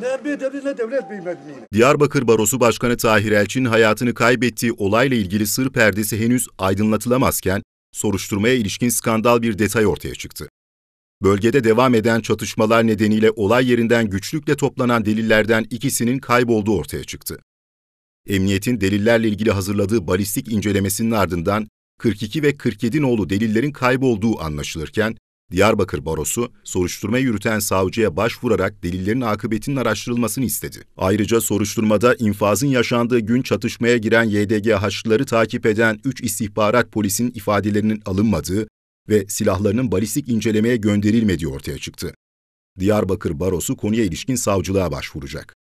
Ne bir devlet ne devlet bilmediğini. Diyarbakır Barosu Başkanı Tahir Elçin hayatını kaybettiği olayla ilgili sır perdesi henüz aydınlatılamazken soruşturmaya ilişkin skandal bir detay ortaya çıktı. Bölgede devam eden çatışmalar nedeniyle olay yerinden güçlükle toplanan delillerden ikisinin kaybolduğu ortaya çıktı. Emniyetin delillerle ilgili hazırladığı balistik incelemesinin ardından 42 ve 47 nolu delillerin kaybolduğu anlaşılırken Diyarbakır Barosu, soruşturma yürüten savcıya başvurarak delillerin akıbetinin araştırılmasını istedi. Ayrıca soruşturmada infazın yaşandığı gün çatışmaya giren YDG Haçlıları takip eden 3 istihbarat polisinin ifadelerinin alınmadığı ve silahlarının balistik incelemeye gönderilmediği ortaya çıktı. Diyarbakır Barosu konuya ilişkin savcılığa başvuracak.